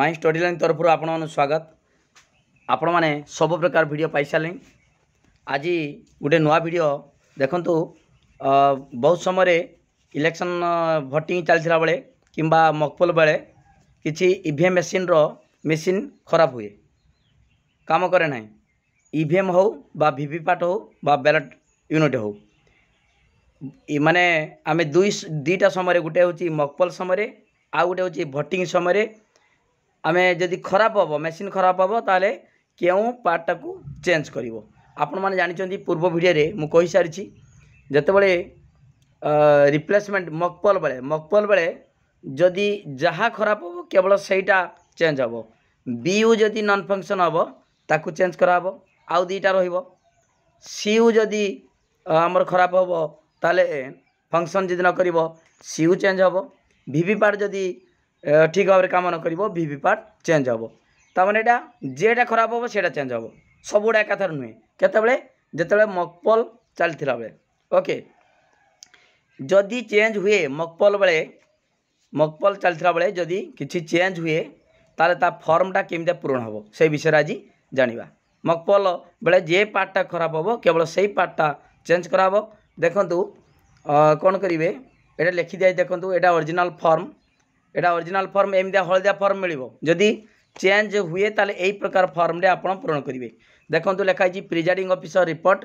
ମାଇଁ study line ତରଫରୁ ଆପଣମାନଙ୍କୁ ସ୍ୱାଗତ ଆପଣମାନେ ସବୁ ପ୍ରକାର ଭିଡ଼ିଓ ପାଇସାରିଲେଣି ଆଜି ଗୋଟେ ନୂଆ ଭିଡ଼ିଓ ଦେଖନ୍ତୁ ବହୁତ ସମୟରେ ଇଲେକ୍ସନ୍ ଭୋଟିଂ ଚାଲିଥିଲା ବେଳେ କିମ୍ବା ମକପଲ ବେଳେ କିଛି ଇଭିଏମ୍ ମେସିନ୍ର ମେସିନ୍ ଖରାପ ହୁଏ କାମ କରେ ନାହିଁ ଇଭିଏମ୍ ହେଉ ବା ଭିଭିପାଟ୍ ହେଉ ବା ବ୍ୟାଲଟ୍ ୟୁନିଟ୍ ହେଉ ମାନେ ଆମେ ଦୁଇ ଦୁଇଟା ସମୟରେ ଗୋଟେ ହେଉଛି ମକପଲ ସମୟରେ ଆଉ ଗୋଟେ ହେଉଛି ଭୋଟିଂ ସମୟରେ ଆମେ ଯଦି ଖରାପ ହେବ ମେସିନ୍ ଖରାପ ହେବ ତାହେଲେ କେଉଁ ପାର୍ଟଟାକୁ ଚେଞ୍ଜ କରିବ ଆପଣମାନେ ଜାଣିଛନ୍ତି ପୂର୍ବ ଭିଡ଼ିଓରେ ମୁଁ କହିସାରିଛି ଯେତେବେଳେ ରିପ୍ଲେସମେଣ୍ଟ ମକପଲ୍ ବେଳେ ମକପଲ୍ ବେଳେ ଯଦି ଯାହା ଖରାପ ହେବ କେବଳ ସେଇଟା ଚେଞ୍ଜ ହେବ ବି ୟୁ ଯଦି ନନ୍ ଫଙ୍କସନ୍ ହେବ ତାକୁ ଚେଞ୍ଜ କରାହେବ ଆଉ ଦୁଇଟା ରହିବ ସି ୟୁ ଯଦି ଆମର ଖରାପ ହେବ ତାହେଲେ ଫଙ୍କସନ୍ ଯଦି ନ କରିବ ସି ୟୁ ଚେଞ୍ଜ ହେବ ଭିଭି ପାର୍ଟ ଯଦି ঠিক ভাবে কাম নকরব ভিভিপ্যাট চেঞ্জ হব তার মানে এটা যেটা খারাপ হব সেটা চেঞ্জ হব সবুটা একাথরে নুহে কেতবে যেতবে মকপল চাল বেড়ে ওকে যদি চেঞ্জ হুয়ে মকপল বেড়ে মকপল চাল বেড়ে যদি কিছু চেঞ্জ হুয়ে তাহলে তা ফর্মটা কেমিটা পূরণ হব সেই বিষয়ে আজ জাঁয়া মকপল বেড়ে যে পার্টটা খারাপ হব কেবল সেই পার্টটা চেঞ্জ করা হব দেখুন কোণ করবে এটা লেখি দিয়ে দেখুন এটা অরিজিনাল ফর্ম এটা অরিজিনাল ফর্ম এমদিয়া হলদিয়া ফর্ম মিলব যদি চেঞ্জ হুয়ে তাহলে এই প্রকার ফর্মে আপনার পূরণ করবে দেখুন লেখা হয়েছে প্রিজাইডিং অফিসর রিপোর্ট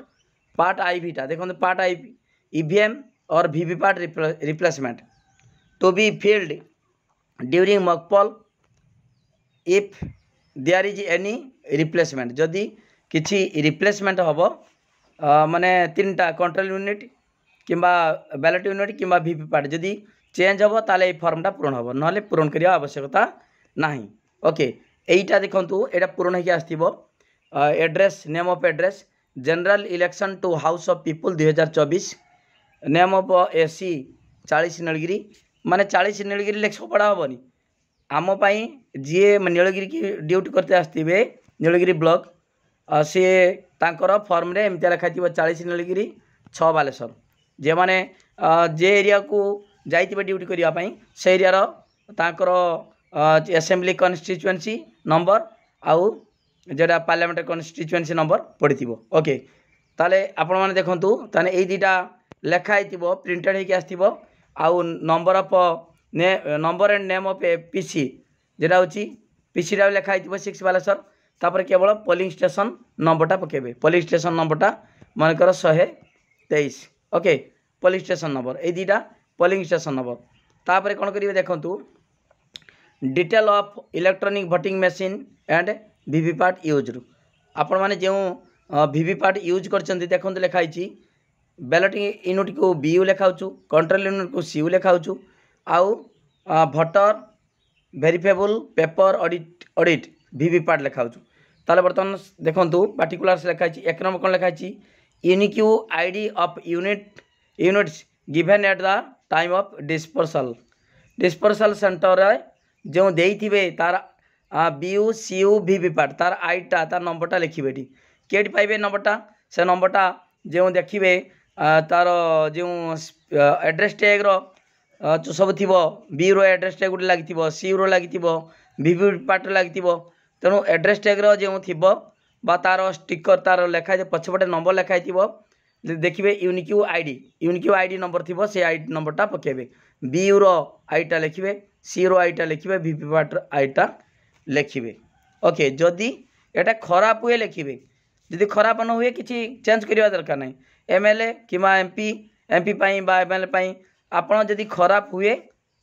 পার্ট আইভিটা দেখুন part I EVM or VVPAT replacement to be filled during mock poll if there is any replacement जदि किसी रिप्लेसमेंट हम मानने तीन टा कंट्रोल यूनिट कि बैलेट यूनिट कि भिपी पार्ट जदि চেঞ্জ হব তাহলে এই ফর্মটা পূরণ হব নহলে পূরণ করা আবশ্যকতা না ওকে এইটা দেখুন এটা পূরণ হয়ে আসব address name of address general election to House of People দুই হাজার চবিশ নেম অফ এসি চাশ নীলগিরি মানে চাশ নীলগিরি লেখ পড়া হবনি আমপাই যে নীলগিরি কি ডিউটি করতে আসবে নীলগিরি ব্লক সি তাঁর ফর্মে এমতি লেখা থাকবে চাশ নীলগিরি ছ বালেশ্বর যে মানে যে এরিয়া ଯାଇଥିବେ ଡ୍ୟୁଟି କରିବା ପାଇଁ ସେ ଏରିଆର ତାଙ୍କର ଆସେମ୍ବ୍ଲି କନଷ୍ଟିଚୁଏନ୍ସି ନମ୍ବର ଆଉ ଯେଉଁଟା ପାର୍ଲାମେଣ୍ଟ କନଷ୍ଟିଚୁଏନ୍ସି ନମ୍ବର ପଡ଼ିଥିବ ଓକେ ତାହେଲେ ଆପଣମାନେ ଦେଖନ୍ତୁ ତାହେଲେ ଏଇ ଦୁଇଟା ଲେଖା ହେଇଥିବ ପ୍ରିଣ୍ଟେଡ଼ ହେଇକି ଆସିଥିବ ଆଉ ନମ୍ବର ଅଫ୍ ନେ number and name of P C ଯେଉଁଟା ହେଉଛି ପିସିଟା ଲେଖା ହେଇଥିବ ସିକ୍ସ ବାଲେଶ୍ୱର ତାପରେ କେବଳ ପୋଲିଂ ଷ୍ଟେସନ୍ ନମ୍ବରଟା ପକାଇବେ ପୋଲିଂ ଷ୍ଟେସନ୍ ନମ୍ବରଟା ମନେକର ଶହେ ତେଇଶ ଓକେ ପୋଲିଂ ଷ୍ଟେସନ୍ ନମ୍ବର ଏଇ ଦୁଇଟା पोलींग स्टेसन हम तापर कौन करेंगे देखूँ detail of electronic voting machine and VVPAT use रु आपण मैंने जो भिभीपाट यूज कर देखते लिखाई बेलेटिंग यूनिट को बीयू लिखाऊ कंट्रोल यूनिट को सीयू लिखाऊ आउ voter verifiable paper audit audit VVPAT लिखाऊ तेल बर्तमान देखूँ पार्टिकुलास लिखाई एक नंबर कौन लिखाई unique I D of unit units given at the time of dispersal dispersal ସେଣ୍ଟର୍ରେ ଯେଉଁ ଦେଇଥିବେ ତା'ର B U C U VVPAT ତା'ର ଆଇଟା ତା'ର ନମ୍ବରଟା ଲେଖିବେ ଏଠି କେଉଁଠି ପାଇବେ ନମ୍ବରଟା ସେ ନମ୍ବରଟା ଯେଉଁ ଦେଖିବେ ତା'ର ଯେଉଁ ଆଡ୍ରେସ୍ ଟ୍ୟାଗ୍ର ସବୁ ଥିବ ବିର ଆଡ୍ରେସ୍ ଟ୍ୟାଗ୍ ଗୋଟେ ଲାଗିଥିବ ସିର ଲାଗିଥିବ ଭି ଭି ପାର୍ଟ ଲାଗିଥିବ ତେଣୁ ଆଡ୍ରେସ୍ ଟ୍ୟାଗ୍ର ଯେଉଁ ଥିବ ବା ତା'ର ଷ୍ଟିକର୍ ତା'ର ଲେଖା ପଛପଟେ ନମ୍ବର ଲେଖା ହେଇଥିବ देखिए unique I D unique I D number थी से आई नंबर टा पकेबे बी यू रईटा लिखे सी रईटा लिखे भिपी पार्ट आईटा लिखे ओके जदि ये खराब हुए लिखे जदि खराब न हुए कि चेंज करवा दरकार ना एम एल ए कि MP MP M L A आपड़ी खराब हुए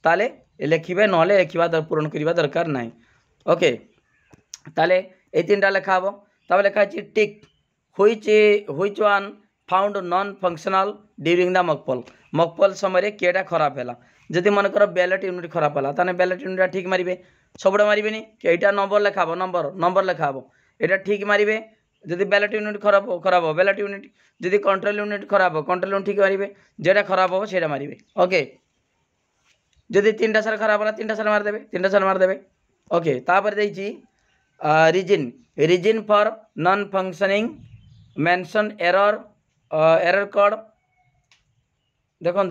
ताले लिखे ना लिखा पूरण करवा दरकार ना ओके ताले ये तीन टा लिखा हे तब टिक हुई हुई one found non functional during the mock poll mock poll समय किएटा खराब है जदि मनकर ब्यालेट यूनिट खराब है तेज ब्यालेट यूनिटा ठीक मारे सबुटा मारे यहाँ नंबर लेखा हम नंबर नंबर लेखा हम यहाँ ठीक मारे যদি ব্যালেট ইউনিট খারাপ খারাপ হবে ব্যালেট ইউনিট যদি কন্ট্রোল ইউনিট খারাপ হবে কন্ট্রোল ইউনিট ঠিক মারিবে যেটা খারাপ হবে সেটা মারিবে ওকে যদি তিনটা সার খারাপ হল তিনটা সার মারিদেবে তিনটা সার মারিদেবে ওকে তাপরে দিয়েছি reason reason for non functioning mention error error code देखु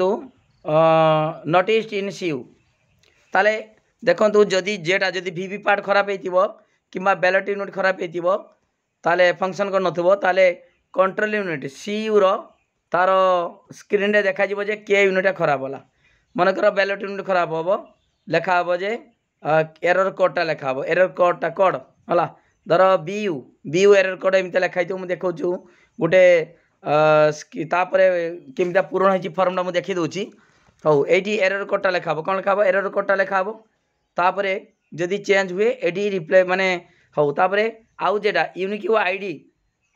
नोटिस इन सिउ তাহলে দেখন্তু যদি যেটা যদি ভিভি প্যাট খারাপ হয়েছিল কিংবা ব্যালট ইউনিট খারাপ হয়েছিল তাহলে ফংশন করুনথিব তাহলে কন্ট্রোল ইউনিট সিইউর তার স্ক্রিনে দেখা যাব যে কে ইউনিটটা খারাপ হলা মনে কর ব্যালট ইউনিট খারাপ হব লেখা হব যে এরর কোডটা লেখা হব এরর কোডটা কোড হলা ধর বিইউ বিইউ এরর কোড এমনি লেখা হয়েছে মু দেখাচ্ছু গোটে ତାପରେ କେମିତିଆ ପୂରଣ ହେଇଛି ଫର୍ମଟା ମୁଁ ଦେଖିଦେଉଛି ହଉ ଏଇଠି ଏରର କୋଡ଼୍ଟା ଲେଖା ହେବ କ'ଣ ଲେଖା ହେବ ଏରର କୋଡ଼୍ଟା ଲେଖା ହେବ ତାପରେ ଯଦି ଚେଞ୍ଜ ହୁଏ ଏଠି ରିପ୍ଲେ ମାନେ ହଉ ତାପରେ ଆଉ ଯେଟା ୟୁନିକ୍ ଓ I D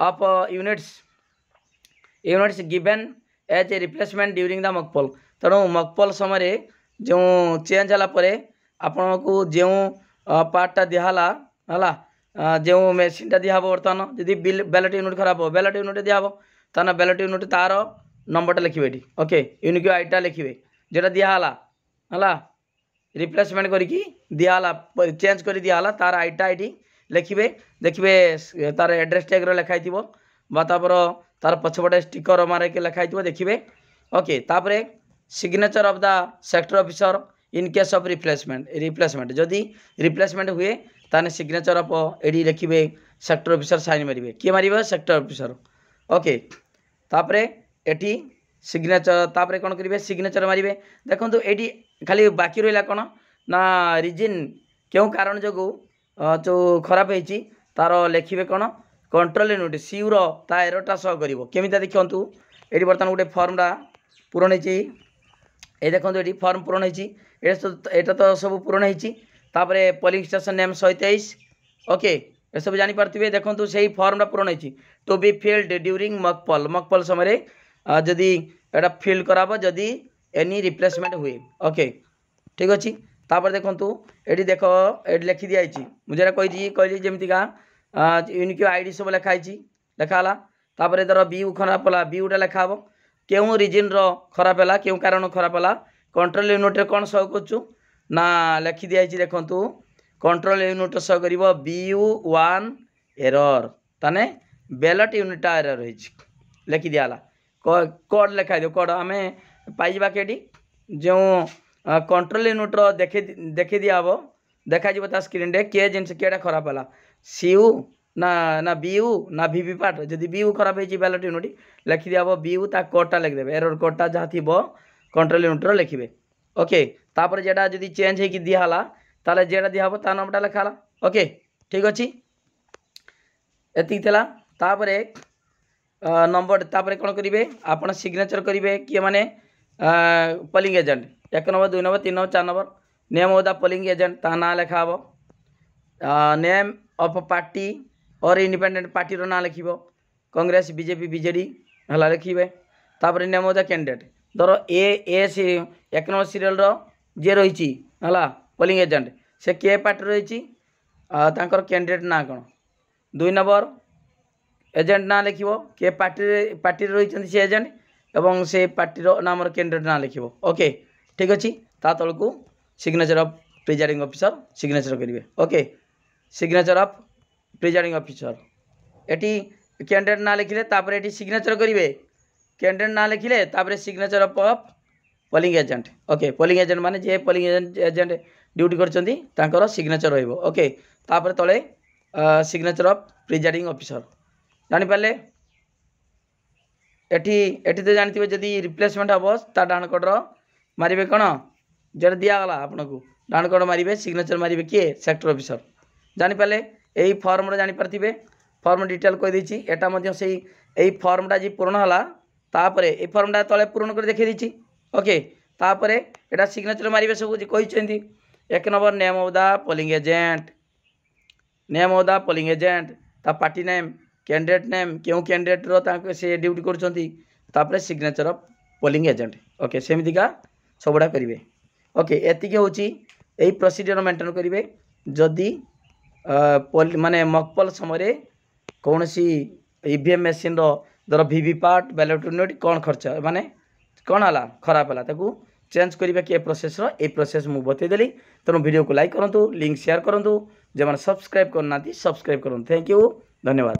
of units units given as a replacement during the mock poll ତେଣୁ ମକପଲ୍ ସମୟରେ ଯେଉଁ ଚେଞ୍ଜ ହେଲା ପରେ ଆପଣଙ୍କୁ ଯେଉଁ ପାର୍ଟଟା ଦିଆହେଲା ହେଲା ଯେଉଁ ମେସିନ୍ଟା ଦିଆହେବ ବର୍ତ୍ତମାନ ଯଦି ବିଲ୍ ବ୍ୟାଲେଟ୍ ୟୁନିଟ୍ ଖରାପ ହେବ ବ୍ୟାଲେଟ୍ ୟୁନିଟ୍ ଦିଆହେବ तन बेलट यूनिट तार नंबरटा लिखे ओके यूनिक आई टा लिखे जो दिहला है रिप्लेसमेंट कर दिहला चेंज कर दिहला तार आई टा आई लिखे देखिए तार एड्रेस टैग्र लिखाई थी वापर तार पछपटे स्टिकर मारे लिखाई थी देखिए ओके तापर signature of the sector officer in case of replacement replacement जदि रिप्लेसमेंट हुए तेज सिग्नेचर अफ ये लिखे सेक्टर अफिसर सैन मारे किए मारे सेक्टर अफिसर ওকে তাপরে এটি সিগনেচর তাপরে কোণ করবে সিগনেচর মারিবে দেখুন এটি খালি বাকি রহিলা কোণ না রিজিন কেউ কারণ যোগ যে খারাপ হয়েছি তার লেখিবে কোণ কন্ট্রোল ইউনিট সিউর তা এরটা সহ করব কেমিটা দেখতু এটি বর্তমান গোটে ফর্মটা পূরণ হয়েছি এই দেখুন এটি ফর্ম পূরণ হয়েছি এটা তো এটা তো সব পূরণ হয়েছি তাপরে পোলিং স্টেশন নেম শহে তেইশ ওকে ଏସବୁ ଜାଣିପାରୁଥିବେ ଦେଖନ୍ତୁ ସେଇ ଫର୍ମଟା ପୂରଣ ହେଇଛି to be filled during mock poll mock poll ସମୟରେ ଯଦି ଏଇଟା ଫିଲ୍ଡ କରାହେବ ଯଦି ଏନି ରିପ୍ଲେସମେଣ୍ଟ ହୁଏ ଓକେ ଠିକ୍ ଅଛି ତାପରେ ଦେଖନ୍ତୁ ଏଠି ଦେଖ ଏଠି ଲେଖି ଦିଆହେଇଛି ମୁଁ ଯେଉଁଟା କହିଛି କହିଲି ଯେମିତିକା ଆଇ ଡ଼ି ସବୁ ଲେଖା ହେଇଛି ଲେଖା ହେଲା ତାପରେ ଧର ବି ଖରାପ ହେଲା ବି ଗୋଟେ ଲେଖା ହେବ କେଉଁ ରିଜିନ୍ର ଖରାପ ହେଲା କେଉଁ କାରଣ ଖରାପ ହେଲା କଣ୍ଟ୍ରୋଲ ୟୁନିଟ୍ରେ କ'ଣ ସହ କରୁଛୁ ନା ଲେଖି ଦିଆହେଇଛି ଦେଖନ୍ତୁ କଣ୍ଟ୍ରୋଲ ୟୁନିଟ୍ ସହ କରିବ ବି ୟୁ ୱାନ୍ ଏରର୍ ତାନେ ବ୍ୟାଲଟ୍ ୟୁନିଟ୍ଟା ଏରର୍ ହେଇଛି ଲେଖିଦିଆ ହେଲା କୋଡ଼ ଲେଖାଇଦିଅ କୋଡ଼ ଆମେ ପାଇଯିବା କେଠି ଯେଉଁ କଣ୍ଟ୍ରୋଲ ୟୁନିଟ୍ର ଦେଖି ଦେଖିଦିଆ ହେବ ଦେଖାଯିବ ତା ସ୍କ୍ରିନ୍ରେ କିଏ ଜିନିଷ କିଏଟା ଖରାପ ହେଲା ସି ୟୁ ନା ନା ବି ୟୁ ନା ଭି ଭି ପାର୍ଟ ଯଦି ବି ୟୁ ଖରାପ ହେଇଛି ବ୍ୟାଲଟ୍ ୟୁନିଟ୍ ଲେଖିଦିଆ ହେବ ବି ୟୁ ତା କୋଡ଼ଟା ଲେଖିଦେବେ ଏରର୍ କୋଡ଼ଟା ଯାହା ଥିବ କଣ୍ଟ୍ରୋଲ ୟୁନିଟ୍ର ଲେଖିବେ ଓକେ ତାପରେ ଯେଉଁଟା ଯଦି ଚେଞ୍ଜ ହେଇକି ଦିଆ ହେଲା তাহলে যেটা দিয়া হব তা নামটা লেখা হল ওকে ঠিক অছি এতিকি লা তাপরে নম্বর তাপরে কোণ করবে আপনার সিগনেচর করবে কি মানে পোলিং এজেন্ট এক নম্বর দুই নম্বর তিন নম্বর চার number name of the polling agent তা না লেখা হব name of party or independent পার্টির না লিখব কংগ্রেস বিজেপি বিজেডি হল লিখবে তাপরে নেম অফ দ্য ক্যান্ডিডেট ধর এ এ এক নম্বর সিরিয়ালর যে রয়েছে হলা पोलींग एजेंट से के पार्टी रही कैंडिडेट ना कौन दुई नंबर एजेंट ना लिख के पार्टी रही सी एजेंट एवं से पार्टी नाम कैंडिडेट ना लिख ओके ठीक अच्छे ता तौक signature of presiding officer signature करेंगे okay signature of presiding officer एटी कैंडिडेट ना लिखले तापर ये सिग्नेचर करेंगे कैंडिडेट ना लिखले तापर signature of of polling agent okay polling agent मानने पोलींग एजेंट एजेंट ଡ୍ୟୁଟି କରିଛନ୍ତି ତାଙ୍କର ସିଗ୍ନେଚର୍ ରହିବ ଓକେ ତାପରେ ତଳେ ସିଗ୍ନେଚର୍ ଅଫ୍ ପ୍ରିଜାଇଡ଼ିଂ ଅଫିସର ଜାଣିପାରିଲେ ଏଠି ଏଠି ତ ଜାଣିଥିବେ ଯଦି ରିପ୍ଲେସମେଣ୍ଟ ହେବ ତା ଡାହାଣ କଡ଼ର ମାରିବେ କ'ଣ ଯେଉଁଟା ଦିଆଗଲା ଆପଣଙ୍କୁ ଡାହାଣ କଡ଼ ମାରିବେ ସିଗ୍ନେଚର୍ ମାରିବେ କିଏ ସେକ୍ଟର ଅଫିସର ଜାଣିପାରିଲେ ଏଇ ଫର୍ମରେ ଜାଣିପାରିଥିବେ ଫର୍ମ ଡିଟେଲ୍ କହିଦେଇଛି ଏଇଟା ମଧ୍ୟ ସେଇ ଏଇ ଫର୍ମଟା ଆଜି ପୂରଣ ହେଲା ତାପରେ ଏଇ ଫର୍ମଟା ତଳେ ପୂରଣ କରି ଦେଖେଇ ଦେଇଛି ଓକେ ତାପରେ ଏଇଟା ସିଗ୍ନେଚର୍ ମାରିବେ ସବୁ ଯେ କହିଛନ୍ତି एक number name of the polling agent name of the polling agent ता पार्टी नेम କ୍ୟାଣ୍ଡିଡେଟ୍ ନେମ୍ କେଉଁ କ୍ୟାଣ୍ଡିଡେଟ୍ର ତାଙ୍କୁ ସେ ଡ୍ୟୁଟି କରୁଛନ୍ତି ତାପରେ signature of polling agent okay ସେମିତିକା ସବୁଗୁଡ଼ା କରିବେ ଓକେ ଏତିକି ହେଉଛି ଏଇ ପ୍ରୋସିଡ଼ିଓର ମେଣ୍ଟେନ୍ କରିବେ ଯଦି ମାନେ ମକପଲ୍ ସମୟରେ କୌଣସି ଇ ଭି ଏମ୍ ମେସିନ୍ର ଧର ଭି ଭି ପାଟ୍ ବ୍ୟାଲେଟ୍ ୟୁନିଟ୍ କ'ଣ ଖର୍ଚ୍ଚ ମାନେ କ'ଣ ହେଲା ଖରାପ ହେଲା ତାକୁ চেঞ্জ করা কি এ প্রোসেসর এই প্রোসেস মু বতাইদেলি তেমন ভিডিওকে লাইক করতু লিঙ্ক সেয়ার করতু যে সবসক্রাইব করুনা সবসক্রাইব করুন থ্যাংক ইউ ধন্যবাদ